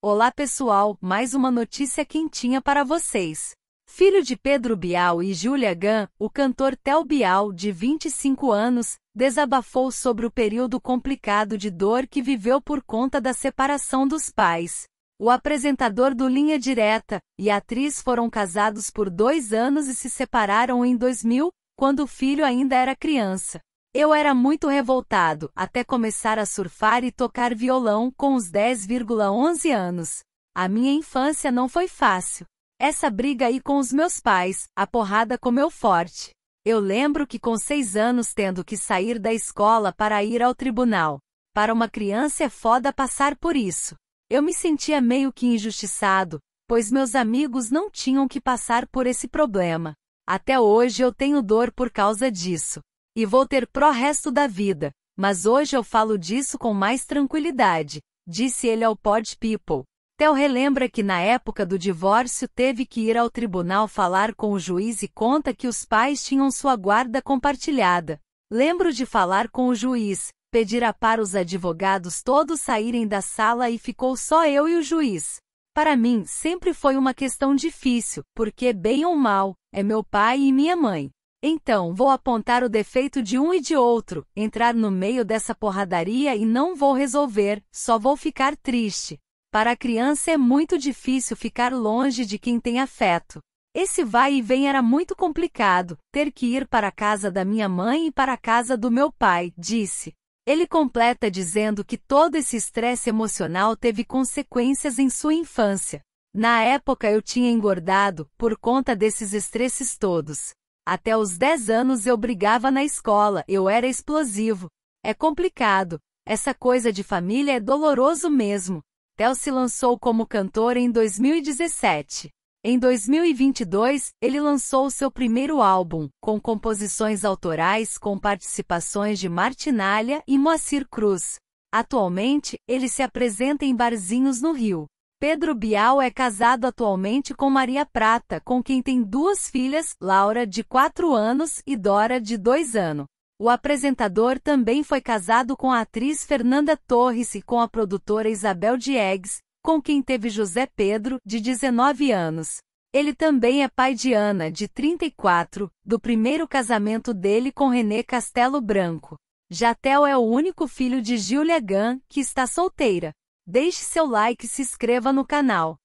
Olá pessoal, mais uma notícia quentinha para vocês. Filho de Pedro Bial e Julia Gann, o cantor Tel Bial, de 25 anos, desabafou sobre o período complicado de dor que viveu por conta da separação dos pais. O apresentador do Linha Direta e a atriz foram casados por dois anos e se separaram em 2000, quando o filho ainda era criança. Eu era muito revoltado, até começar a surfar e tocar violão com os 10,11 anos. A minha infância não foi fácil. Essa briga aí com os meus pais, a porrada comeu forte. Eu lembro que com seis anos tendo que sair da escola para ir ao tribunal. Para uma criança é foda passar por isso. Eu me sentia meio que injustiçado, pois meus amigos não tinham que passar por esse problema. Até hoje eu tenho dor por causa disso. E vou ter pró resto da vida, mas hoje eu falo disso com mais tranquilidade, disse ele ao Pod People. Tel relembra que na época do divórcio teve que ir ao tribunal falar com o juiz e conta que os pais tinham sua guarda compartilhada. Lembro de falar com o juiz, pedir a para os advogados todos saírem da sala e ficou só eu e o juiz. Para mim, sempre foi uma questão difícil, porque, bem ou mal, é meu pai e minha mãe. Então vou apontar o defeito de um e de outro, entrar no meio dessa porradaria e não vou resolver, só vou ficar triste. Para a criança é muito difícil ficar longe de quem tem afeto. Esse vai e vem era muito complicado, ter que ir para a casa da minha mãe e para a casa do meu pai, disse. Ele completa dizendo que todo esse estresse emocional teve consequências em sua infância. Na época eu tinha engordado, por conta desses estresses todos. Até os 10 anos eu brigava na escola, eu era explosivo. É complicado. Essa coisa de família é doloroso mesmo. Tel se lançou como cantor em 2017. Em 2022, ele lançou o seu primeiro álbum, com composições autorais com participações de Martinalha e Moacir Cruz. Atualmente, ele se apresenta em barzinhos no Rio, Pedro Bial é casado atualmente com Maria Prata, com quem tem duas filhas, Laura, de 4 anos, e Dora, de 2 anos. O apresentador também foi casado com a atriz Fernanda Torres e com a produtora Isabel Diegues, com quem teve José Pedro, de 19 anos. Ele também é pai de Ana, de 34, do primeiro casamento dele com René Castelo Branco. Jatel é o único filho de Julia Gunn, que está solteira. Deixe seu like e se inscreva no canal.